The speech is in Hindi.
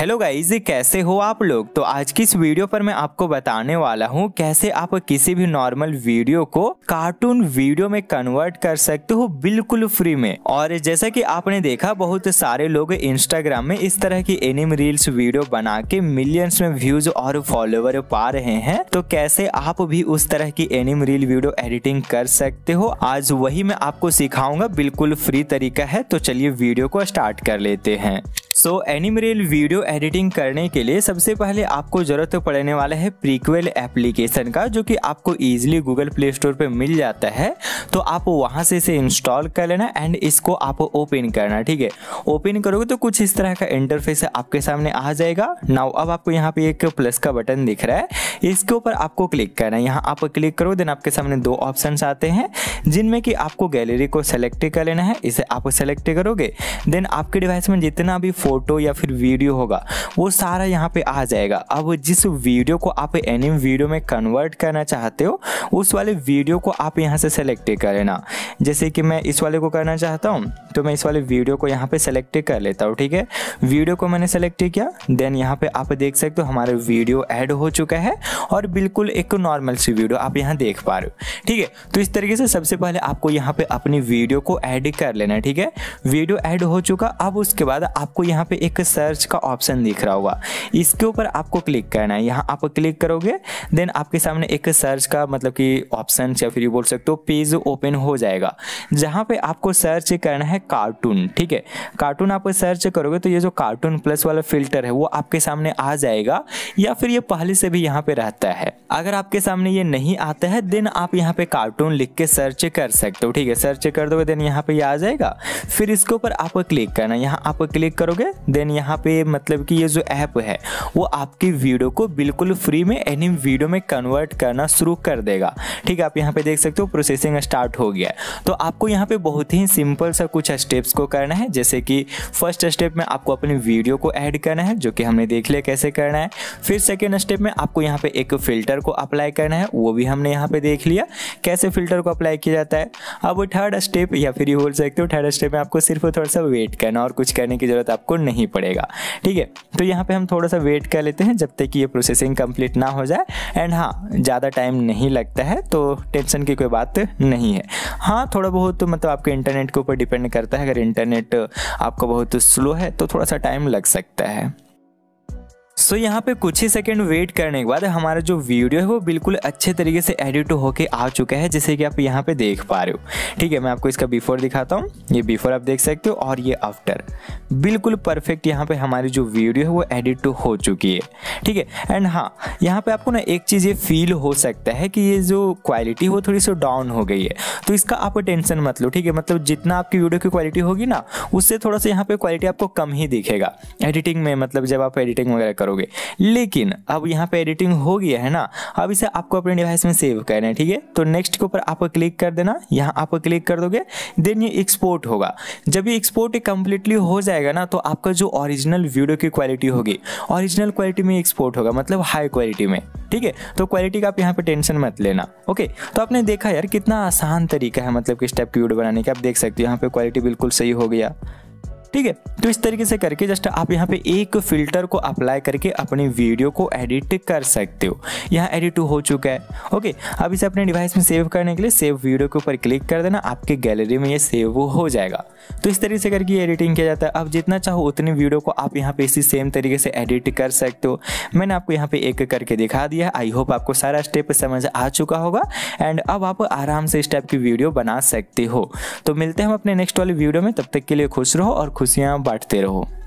हेलो गाइज कैसे हो आप लोग तो आज की इस वीडियो पर मैं आपको बताने वाला हूँ कैसे आप किसी भी नॉर्मल वीडियो को कार्टून वीडियो में कन्वर्ट कर सकते हो बिल्कुल फ्री में और जैसा कि आपने देखा बहुत सारे लोग इंस्टाग्राम में इस तरह की एनिम रील्स वीडियो बना के मिलियंस में व्यूज और फॉलोवर पा रहे हैं तो कैसे आप भी उस तरह की एनिम रील वीडियो एडिटिंग कर सकते हो आज वही मैं आपको सिखाऊंगा बिल्कुल फ्री तरीका है तो चलिए वीडियो को स्टार्ट कर लेते हैं सो so, एनिमरेल वीडियो एडिटिंग करने के लिए सबसे पहले आपको जरूरत पड़ने वाला है प्रीक्वेल एप्लीकेशन का जो कि आपको ईजिली गूगल प्ले स्टोर पर मिल जाता है तो आप वहाँ से इसे इंस्टॉल कर लेना एंड इसको आप ओपन करना ठीक है ओपन करोगे तो कुछ इस तरह का इंटरफेस आपके सामने आ जाएगा नाउ अब आपको यहाँ पे एक प्लस का बटन दिख रहा है इसके ऊपर आपको क्लिक करना है यहाँ आप क्लिक करो देन आपके सामने दो ऑप्शन आते हैं जिनमें कि आपको गैलरी को सेलेक्ट कर लेना है इसे आप सेलेक्ट करोगे देन आपके डिवाइस में जितना भी फोटो या फिर वीडियो होगा वो सारा यहाँ पे आ जाएगा अब जिस वीडियो को आप एनिम वीडियो में कन्वर्ट करना चाहते हो उस वाले वीडियो को आप यहाँ से सेलेक्ट कर लेना जैसे कि मैं इस वाले को करना चाहता हूँ तो मैं इस वाले वीडियो को यहाँ पे सेलेक्ट कर लेता हूँ ठीक है वीडियो को मैंने सेलेक्ट किया देन यहाँ पे आप देख सकते हो हमारा वीडियो ऐड हो चुका है और बिल्कुल एक नॉर्मल सी वीडियो आप यहाँ देख पा रहे हो ठीक है तो इस तरीके से सबसे पहले आपको यहाँ पे अपनी वीडियो को ऐड कर लेना है ठीक है वीडियो ऐड हो चुका अब उसके बाद आपको यहाँ पे एक सर्च का ऑप्शन दिख रहा होगा इसके ऊपर आपको क्लिक करना है यहाँ आप क्लिक करोगे देन आपके सामने एक सर्च का मतलब कि ऑप्शन या फिर बोल सकते हो पेज ओपन हो जाएगा जहाँ पे आपको सर्च करना है कार्टून ठीक है कार्टून आप सर्च करोगे तो ये जो कार्टून प्लस वाला फिल्टर है वो आपके सामने आ जाएगा या फिर ये पहले से भी यहाँ पे रहता है अगर आपके सामने ये नहीं आता है देन आप यहाँ पे कार्टून लिख के सर्च कर सकते हो ठीक है सर्च कर दोगे देन यहाँ पे ये आ जाएगा फिर इसके ऊपर आपको क्लिक करना यहाँ आप क्लिक करोगे देन यहाँ पे मतलब कि ये जो ऐप है वो आपकी वीडियो को बिल्कुल फ्री में एनी वीडियो में कन्वर्ट करना शुरू कर देगा ठीक है आप यहाँ पे देख सकते हो प्रोसेसिंग स्टार्ट हो गया तो आपको यहाँ पे बहुत ही सिंपल सा कुछ स्टेप्स को करना है जैसे कि फर्स्ट स्टेप में आपको अपनी वीडियो को ऐड करना है जो कि हमने देख लिया कैसे करना है फिर सेकेंड स्टेप में आपको यहाँ पे एक फिल्टर को अप्लाई करना है वो भी हमने यहाँ पे देख लिया कैसे फिल्टर को अप्लाई किया जाता है अब थर्ड स्टेप या फिर ये बोल सकते हो थर्ड स्टेप में आपको सिर्फ थोड़ा सा वेट करना और कुछ करने की ज़रूरत आपको नहीं पड़ेगा ठीक है तो यहाँ पे हम थोड़ा सा वेट कर लेते हैं जब तक कि ये प्रोसेसिंग कंप्लीट ना हो जाए एंड हाँ ज़्यादा टाइम नहीं लगता है तो टेंशन की कोई बात नहीं है हाँ थोड़ा बहुत तो मतलब आपके इंटरनेट के ऊपर डिपेंड करता है अगर इंटरनेट आपका बहुत स्लो है तो थोड़ा सा टाइम लग सकता है सो so, यहाँ पे कुछ ही सेकंड वेट करने के बाद हमारा जो वीडियो है वो बिल्कुल अच्छे तरीके से एडिट तो होके आ चुका है जैसे कि आप यहाँ पे देख पा रहे हो ठीक है मैं आपको इसका बिफोर दिखाता हूँ ये बिफोर आप देख सकते हो और ये आफ्टर बिल्कुल परफेक्ट यहाँ पे हमारी जो वीडियो है वो एडिट तो हो चुकी है ठीक है एंड हाँ यहाँ पे आपको ना एक चीज़ ये फील हो सकता है कि ये जो क्वालिटी वो थोड़ी सी डाउन हो गई है तो इसका आप टेंशन मत लो ठीक है मतलब जितना आपकी वीडियो की क्वालिटी होगी ना उससे थोड़ा सा यहाँ पर क्वालिटी आपको कम ही दिखेगा एडिटिंग में मतलब जब आप एडिटिंग वगैरह करोगे करोगे लेकिन अब यहाँ पे एडिटिंग हो गया है ना अब इसे आपको अपने डिवाइस में सेव करना है ठीक है तो नेक्स्ट के ऊपर आपको क्लिक कर देना यहाँ आपको क्लिक कर दोगे देन ये एक्सपोर्ट होगा जब ये एक्सपोर्ट कम्प्लीटली हो जाएगा ना तो आपका जो ऑरिजिनल वीडियो की क्वालिटी होगी ऑरिजिनल क्वालिटी में एक्सपोर्ट होगा मतलब हाई क्वालिटी में ठीक है तो क्वालिटी का आप यहाँ पे टेंशन मत लेना ओके तो आपने देखा यार कितना आसान तरीका है मतलब किस टाइप की वीडियो बनाने का आप देख सकते हो यहाँ पे क्वालिटी बिल्कुल सही हो गया ठीक है तो इस तरीके से करके जस्ट आप यहाँ पे एक फिल्टर को अप्लाई करके अपने वीडियो को एडिट कर सकते हो यहाँ एडिट हो चुका है ओके अब इसे अपने डिवाइस में सेव करने के लिए सेव वीडियो के ऊपर क्लिक कर देना आपके गैलरी में ये सेव हो जाएगा तो इस तरीके से करके एडिटिंग किया जाता है अब जितना चाहो उतनी वीडियो को आप यहाँ पे इसी सेम तरीके से एडिट कर सकते हो मैंने आपको यहाँ पे एक करके दिखा दिया आई होप आपको सारा स्टेप समझ आ चुका होगा एंड अब आप आराम से इस टाइप की वीडियो बना सकते हो तो मिलते हैं हम अपने नेक्स्ट वाली वीडियो में तब तक के लिए खुश रहो और खुशियाँ बांटते रहो